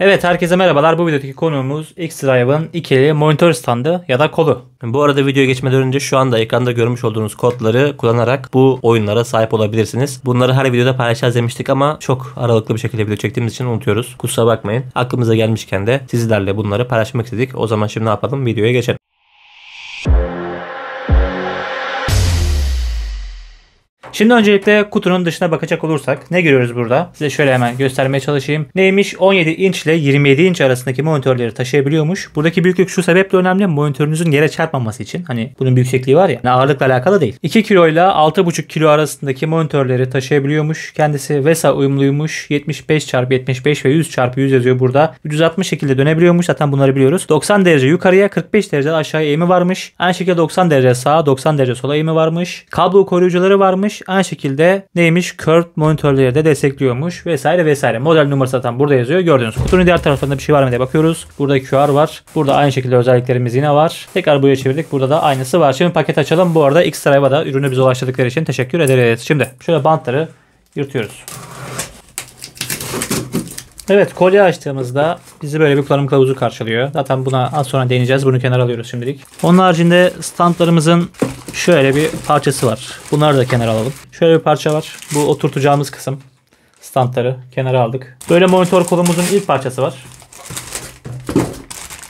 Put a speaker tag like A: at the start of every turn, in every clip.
A: Evet herkese merhabalar. Bu videodaki konuğumuz X-Drive'ın ikili monitör standı ya da kolu. Bu arada videoya geçmeden önce şu anda ekranda görmüş olduğunuz kodları kullanarak bu oyunlara sahip olabilirsiniz. Bunları her videoda paylaşacağız demiştik ama çok aralıklı bir şekilde video çektiğimiz için unutuyoruz. Kusura bakmayın. Aklımıza gelmişken de sizlerle bunları paylaşmak istedik. O zaman şimdi ne yapalım? Videoya geçelim. Şimdi öncelikle kutunun dışına bakacak olursak ne görüyoruz burada? Size şöyle hemen göstermeye çalışayım. Neymiş? 17 inç ile 27 inç arasındaki monitörleri taşıyabiliyormuş. Buradaki büyüklük şu sebeple önemli. Monitörünüzün yere çarpmaması için. Hani bunun bir yüksekliği var ya. Yani ağırlıkla alakalı değil. 2 kilo ile 6,5 kilo arasındaki monitörleri taşıyabiliyormuş. Kendisi VESA uyumluymuş. 75 x 75 ve 100 x 100 yazıyor burada. 360 şekilde dönebiliyormuş. Zaten bunları biliyoruz. 90 derece yukarıya 45 derece aşağıya eğimi varmış. Aynı şekilde 90 derece sağa 90 derece sola eğimi varmış. Kablo koruyucuları varmış destekliyormuş. Aynı şekilde neymiş? Curved monitörleri de destekliyormuş vesaire vesaire. Model numarası zaten burada yazıyor. Gördüğünüz kutunun diğer tarafında bir şey var mı diye bakıyoruz. Burada QR var. Burada aynı şekilde özelliklerimiz yine var. Tekrar buraya çevirdik. Burada da aynısı var. Şimdi paket açalım. Bu arada X-Drive'a da ürünü bize ulaştırdıkları için teşekkür ederiz. Şimdi şöyle bantları yırtıyoruz. Evet kolye açtığımızda bizi böyle bir kullanım kılavuzu karşılıyor. Zaten buna az sonra deneyeceğiz. Bunu kenara alıyoruz şimdilik. Onun haricinde standlarımızın şöyle bir parçası var. Bunları da kenara alalım. Şöyle bir parça var. Bu oturtacağımız kısım. Standları kenara aldık. Böyle monitör kolumuzun ilk parçası var.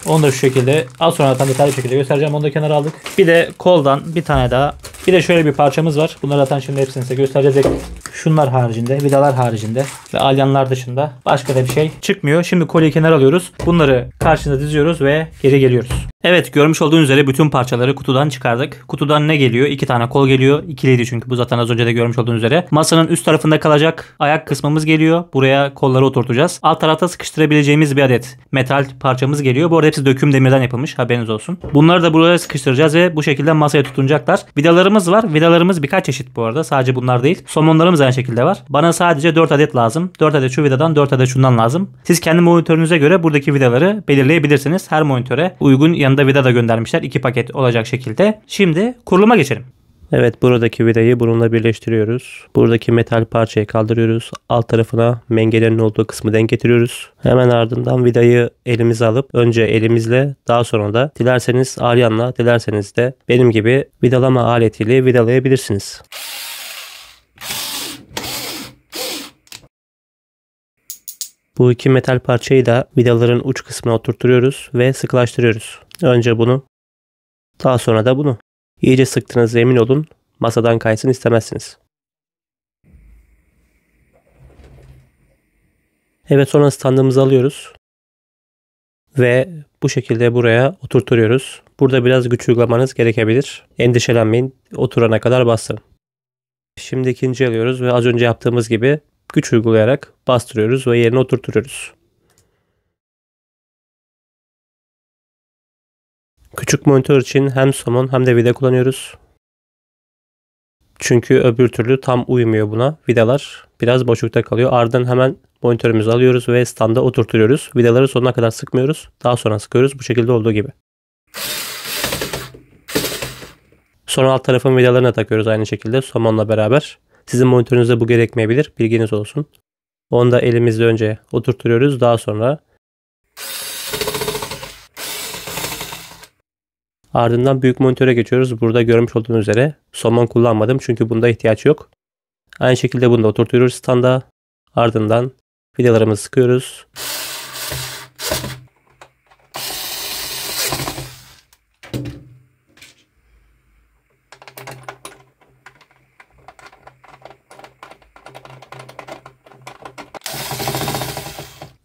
A: Onu da şu şekilde az sonra zaten detaylı şekilde göstereceğim. Onu da kenara aldık. Bir de koldan bir tane daha bir de şöyle bir parçamız var. Bunları zaten şimdi hepsini size göstereceğiz. Şunlar haricinde, vidalar haricinde ve alyanlar dışında başka da bir şey çıkmıyor. Şimdi kolyeyi kenara alıyoruz. Bunları karşınıza diziyoruz ve geri geliyoruz. Evet görmüş olduğunuz üzere bütün parçaları kutudan çıkardık. Kutudan ne geliyor? İki tane kol geliyor. İkiliydi çünkü bu zaten az önce de görmüş olduğunuz üzere. Masanın üst tarafında kalacak ayak kısmımız geliyor. Buraya kolları oturtacağız. Alt tarafta sıkıştırabileceğimiz bir adet metal parçamız geliyor. Bu arada hepsi döküm demirden yapılmış haberiniz olsun. Bunları da buraya sıkıştıracağız ve bu şekilde masaya tutunacaklar. Vidalarımız var. Vidalarımız birkaç çeşit bu arada. Sadece bunlar değil. Somonlarımız aynı şekilde var. Bana sadece 4 adet lazım. 4 adet şu vidadan 4 adet şundan lazım. Siz kendi monitörünüze göre buradaki vidaları belirleyebilirsiniz. Her monitöre uygun yanında yanında vida da göndermişler. iki paket olacak şekilde. Şimdi kuruluma geçelim. Evet buradaki vidayı bununla birleştiriyoruz. Buradaki metal parçayı kaldırıyoruz. Alt tarafına mengelerin olduğu kısmı denk getiriyoruz. Hemen ardından vidayı elimize alıp önce elimizle daha sonra da dilerseniz alyanla dilerseniz de benim gibi vidalama aletiyle vidalayabilirsiniz. Bu iki metal parçayı da vidaların uç kısmına oturtuyoruz ve sıkılaştırıyoruz. Önce bunu, daha sonra da bunu. İyice sıktığınızda emin olun masadan kaysın istemezsiniz. Evet sonra standımızı alıyoruz. Ve bu şekilde buraya oturtuyoruz. Burada biraz güç uygulamanız gerekebilir. Endişelenmeyin. Oturana kadar bastırın. Şimdi ikinci alıyoruz ve az önce yaptığımız gibi güç uygulayarak bastırıyoruz ve yerine oturtuyoruz. Küçük monitör için hem Somon hem de vida kullanıyoruz. Çünkü öbür türlü tam uymuyor buna. Vidalar biraz boşlukta kalıyor. Ardından hemen monitörümüzü alıyoruz ve standa oturtuyoruz. Vidaları sonuna kadar sıkmıyoruz. Daha sonra sıkıyoruz bu şekilde olduğu gibi. Sonra alt tarafın vidalarına takıyoruz aynı şekilde somonla beraber. Sizin monitörünüzde bu gerekmeyebilir. Bilginiz olsun. Onu da elimizle önce oturtuyoruz. Daha sonra Ardından büyük monitöre geçiyoruz. Burada görmüş olduğunuz üzere somon kullanmadım çünkü bunda ihtiyaç yok. Aynı şekilde bunu da oturtuyoruz standa. Ardından vidalarımızı sıkıyoruz.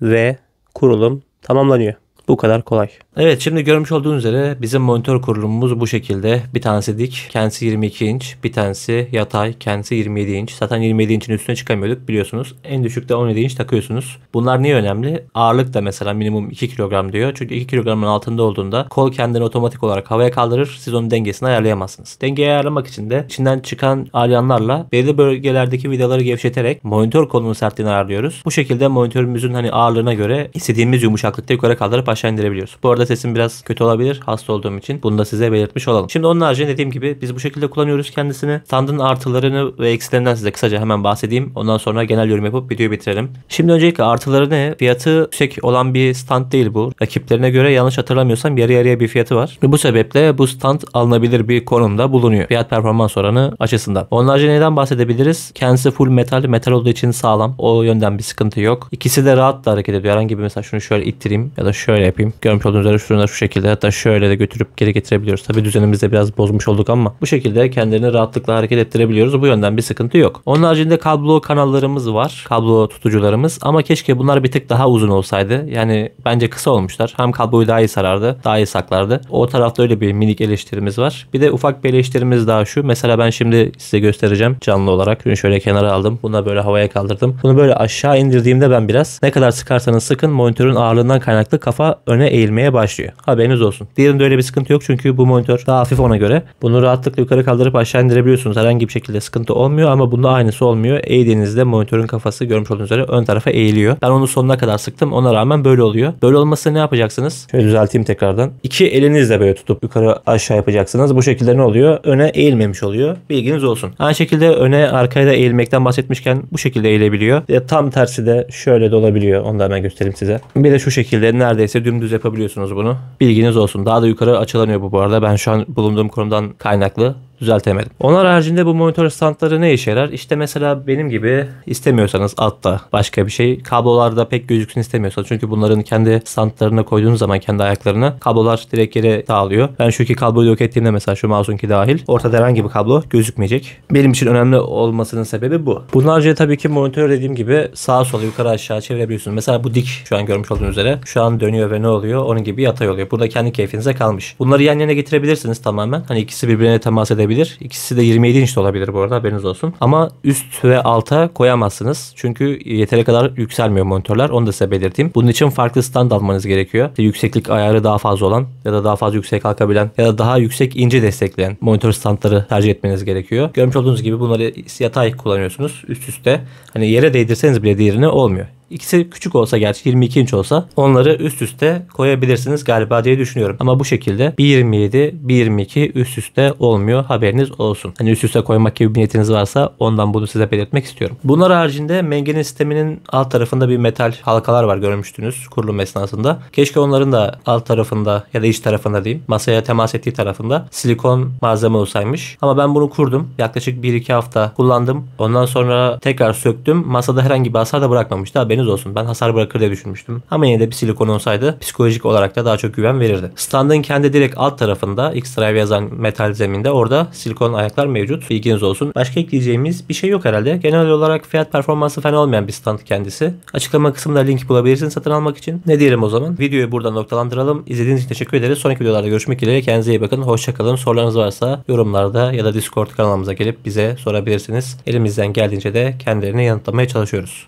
A: ve kurulum tamamlanıyor. Bu kadar kolay. Evet şimdi görmüş olduğunuz üzere bizim monitör kurulumumuz bu şekilde. Bir tanesi dik, kendisi 22 inç, bir tanesi yatay, kendisi 27 inç. Zaten 27 inçin üstüne çıkamıyorduk biliyorsunuz. En düşükte 17 inç takıyorsunuz. Bunlar niye önemli? Ağırlık da mesela minimum 2 kilogram diyor. Çünkü 2 kilogramın altında olduğunda kol kendini otomatik olarak havaya kaldırır. Siz onun dengesini ayarlayamazsınız. Dengeyi ayarlamak için de içinden çıkan alyanlarla belirli bölgelerdeki vidaları gevşeterek monitör kolunun sertliğini ayarlıyoruz. Bu şekilde monitörümüzün hani ağırlığına göre istediğimiz yumuşaklıkta yukarı kaldırıp aşağı indirebiliyoruz. Bu arada Burada sesim biraz kötü olabilir hasta olduğum için. Bunu da size belirtmiş olalım. Şimdi onun haricinde dediğim gibi biz bu şekilde kullanıyoruz kendisini. Standın artılarını ve eksilerinden size kısaca hemen bahsedeyim. Ondan sonra genel yorum yapıp videoyu bitirelim. Şimdi öncelikle artıları ne? Fiyatı yüksek olan bir stand değil bu. Rakiplerine göre yanlış hatırlamıyorsam yarı yarıya bir fiyatı var. bu sebeple bu stand alınabilir bir konumda bulunuyor. Fiyat performans oranı açısından. Onun haricinde neden bahsedebiliriz? Kendisi full metal. Metal olduğu için sağlam. O yönden bir sıkıntı yok. İkisi de rahat da hareket ediyor. Herhangi bir mesela şunu şöyle ittireyim ya da şöyle yapayım. Görmüş olduğunuz şunları şunları şu şekilde hatta şöyle de götürüp geri getirebiliyoruz. Tabi düzenimizde biraz bozmuş olduk ama bu şekilde kendilerini rahatlıkla hareket ettirebiliyoruz. Bu yönden bir sıkıntı yok. Onun haricinde kablo kanallarımız var. Kablo tutucularımız ama keşke bunlar bir tık daha uzun olsaydı. Yani bence kısa olmuşlar. Hem kabloyu daha iyi sarardı, daha iyi saklardı. O tarafta öyle bir minik eleştirimiz var. Bir de ufak bir eleştirimiz daha şu. Mesela ben şimdi size göstereceğim canlı olarak. Şunu şöyle kenara aldım. Bunu böyle havaya kaldırdım. Bunu böyle aşağı indirdiğimde ben biraz ne kadar sıkarsanız sıkın monitörün ağırlığından kaynaklı kafa öne eğilmeye başlıyor başlıyor. Haberiniz olsun. Diğerinde öyle bir sıkıntı yok çünkü bu monitör daha hafif ona göre. Bunu rahatlıkla yukarı kaldırıp aşağı indirebiliyorsunuz. Herhangi bir şekilde sıkıntı olmuyor ama bunda aynısı olmuyor. Eğdiğinizde monitörün kafası görmüş olduğunuz üzere ön tarafa eğiliyor. Ben onu sonuna kadar sıktım. Ona rağmen böyle oluyor. Böyle olması ne yapacaksınız? Şöyle düzelteyim tekrardan. İki elinizle böyle tutup yukarı aşağı yapacaksınız. Bu şekilde ne oluyor? Öne eğilmemiş oluyor. Bilginiz olsun. Aynı şekilde öne arkaya da eğilmekten bahsetmişken bu şekilde eğilebiliyor. Ya tam tersi de şöyle de olabiliyor. Onu da hemen göstereyim size. Bir de şu şekilde neredeyse dümdüz yapabiliyorsunuz bunu. Bilginiz olsun. Daha da yukarı açılanıyor bu bu arada. Ben şu an bulunduğum konumdan kaynaklı düzeltemedim. Onlar haricinde bu monitör standları ne işe yarar? İşte mesela benim gibi istemiyorsanız altta başka bir şey. Kablolarda pek gözüksün istemiyorsanız. Çünkü bunların kendi standlarına koyduğunuz zaman kendi ayaklarına kablolar direkt yere dağılıyor. Ben şu iki kabloyu yok ettiğimde mesela şu mouse'unki dahil. Ortada herhangi bir kablo gözükmeyecek. Benim için önemli olmasının sebebi bu. Bunlar Bunlarca tabii ki monitör dediğim gibi sağa sola yukarı aşağı çevirebiliyorsunuz. Mesela bu dik şu an görmüş olduğunuz üzere. Şu an dönüyor ve ne oluyor? Onun gibi yatay oluyor. Burada kendi keyfinize kalmış. Bunları yan yana getirebilirsiniz tamamen. Hani ikisi birbirine temas edebilirsiniz verebilir. İkisi de 27 inç de olabilir bu arada haberiniz olsun. Ama üst ve alta koyamazsınız. Çünkü yeteri kadar yükselmiyor monitörler. Onu da size belirteyim. Bunun için farklı stand almanız gerekiyor. İşte yükseklik ayarı daha fazla olan ya da daha fazla yüksek kalkabilen ya da daha yüksek ince destekleyen monitör standları tercih etmeniz gerekiyor. Görmüş olduğunuz gibi bunları yatay kullanıyorsunuz üst üste. Hani yere değdirseniz bile diğerini olmuyor. İkisi küçük olsa gerçi 22 inç olsa onları üst üste koyabilirsiniz galiba diye düşünüyorum. Ama bu şekilde 1.27, 1.22 üst üste olmuyor haberiniz olsun. Hani üst üste koymak gibi bir niyetiniz varsa ondan bunu size belirtmek istiyorum. Bunlar haricinde mengenin sisteminin alt tarafında bir metal halkalar var görmüştünüz kurulum esnasında. Keşke onların da alt tarafında ya da iç tarafında diyeyim masaya temas ettiği tarafında silikon malzeme olsaymış. Ama ben bunu kurdum. Yaklaşık 1-2 hafta kullandım. Ondan sonra tekrar söktüm. Masada herhangi bir hasar da bırakmamıştı. Haberiniz Haberiniz olsun. Ben hasar bırakır diye düşünmüştüm. Ama yine de bir silikon olsaydı psikolojik olarak da daha çok güven verirdi. Standın kendi direkt alt tarafında X-Drive yazan metal zeminde orada silikon ayaklar mevcut. Bilginiz olsun. Başka ekleyeceğimiz bir şey yok herhalde. Genel olarak fiyat performansı fena olmayan bir stand kendisi. Açıklama kısmında link bulabilirsin satın almak için. Ne diyelim o zaman? Videoyu burada noktalandıralım. İzlediğiniz için teşekkür ederiz. Sonraki videolarda görüşmek üzere Kendinize iyi bakın. Hoşçakalın. Sorularınız varsa yorumlarda ya da Discord kanalımıza gelip bize sorabilirsiniz. Elimizden geldiğince de kendilerini yanıtlamaya çalışıyoruz.